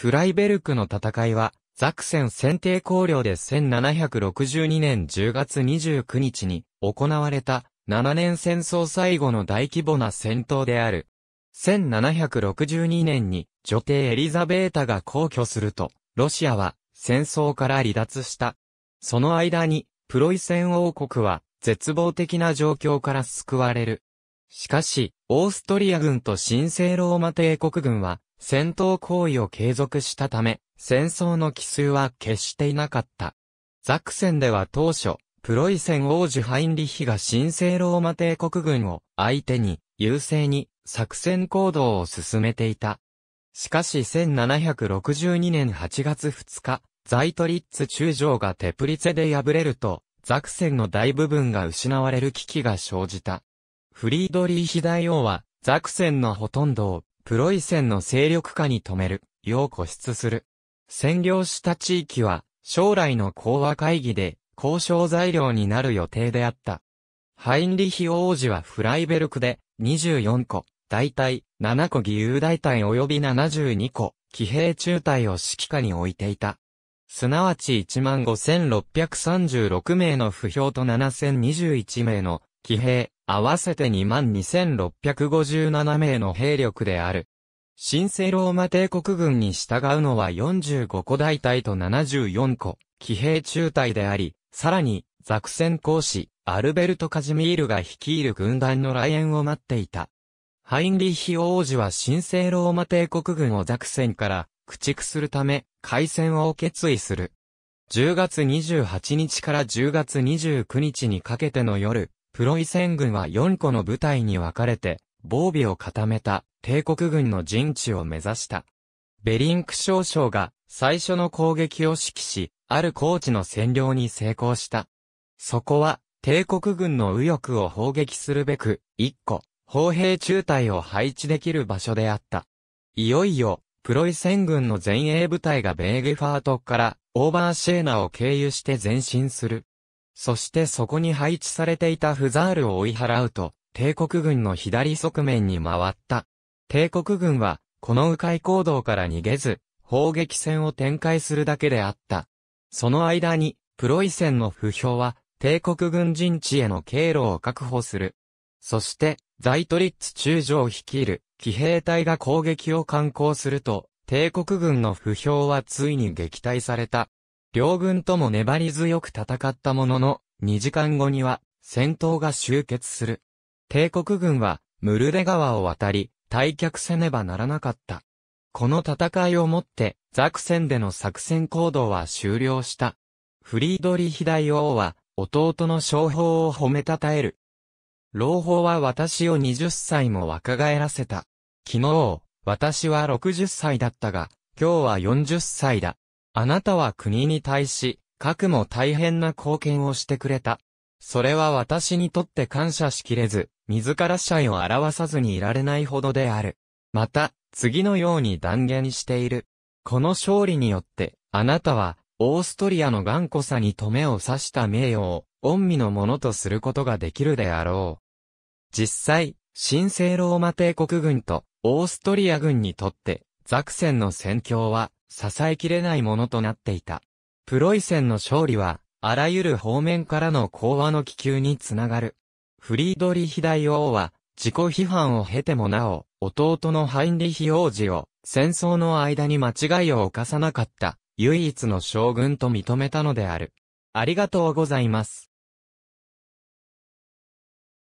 フライベルクの戦いは、ザクセン選定公領で1762年10月29日に行われた7年戦争最後の大規模な戦闘である。1762年に女帝エリザベータが皇居すると、ロシアは戦争から離脱した。その間に、プロイセン王国は絶望的な状況から救われる。しかし、オーストリア軍と神聖ローマ帝国軍は、戦闘行為を継続したため、戦争の奇数は決していなかった。ザクセンでは当初、プロイセン王子ハインリヒが神聖ローマ帝国軍を相手に優勢に作戦行動を進めていた。しかし1762年8月2日、ザイトリッツ中将がテプリツェで敗れると、ザクセンの大部分が失われる危機が生じた。フリードリーヒ大王は、ザクセンのほとんどを、プロイセンの勢力下に止める、よう固執する。占領した地域は、将来の講和会議で、交渉材料になる予定であった。ハインリヒ王子はフライベルクで、24個、大隊、7個義勇大隊及び72個、騎兵中隊を指揮下に置いていた。すなわち15,636名の不評と7,021名の騎兵、合わせて22,657名の兵力である。神聖ローマ帝国軍に従うのは45個大隊と74個、騎兵中隊であり、さらに、ザクセン公使、アルベルト・カジミールが率いる軍団の来園を待っていた。ハインリッヒ王子は神聖ローマ帝国軍をザクセンから駆逐するため、開戦を決意する。10月28日から10月29日にかけての夜、プロイセン軍は4個の部隊に分かれて、防備を固めた帝国軍の陣地を目指した。ベリンク少将が最初の攻撃を指揮し、ある高地の占領に成功した。そこは帝国軍の右翼を砲撃するべく、1個、砲兵中隊を配置できる場所であった。いよいよ、プロイセン軍の前衛部隊がベーゲファートからオーバーシェーナを経由して前進する。そしてそこに配置されていたフザールを追い払うと、帝国軍の左側面に回った。帝国軍は、この迂回行動から逃げず、砲撃戦を展開するだけであった。その間に、プロイセンの不評は、帝国軍陣地への経路を確保する。そして、ザイトリッツ中将率いる、騎兵隊が攻撃を敢行すると、帝国軍の不評はついに撃退された。両軍とも粘り強く戦ったものの、2時間後には、戦闘が終結する。帝国軍は、ムルデ川を渡り、退却せねばならなかった。この戦いをもって、ザクセンでの作戦行動は終了した。フリードリヒ大王は、弟の商法を褒めたたえる。老法は私を20歳も若返らせた。昨日、私は60歳だったが、今日は40歳だ。あなたは国に対し、核も大変な貢献をしてくれた。それは私にとって感謝しきれず、自ら謝意を表さずにいられないほどである。また、次のように断言している。この勝利によって、あなたは、オーストリアの頑固さに止めを刺した名誉を、恩美のものとすることができるであろう。実際、神聖ローマ帝国軍と、オーストリア軍にとって、ザクセンの戦況は、支えきれないものとなっていた。プロイセンの勝利は、あらゆる方面からの講和の気球につながる。フリードリヒ大王は、自己批判を経てもなお、弟のハインリヒ王子を、戦争の間に間違いを犯さなかった、唯一の将軍と認めたのである。ありがとうございます。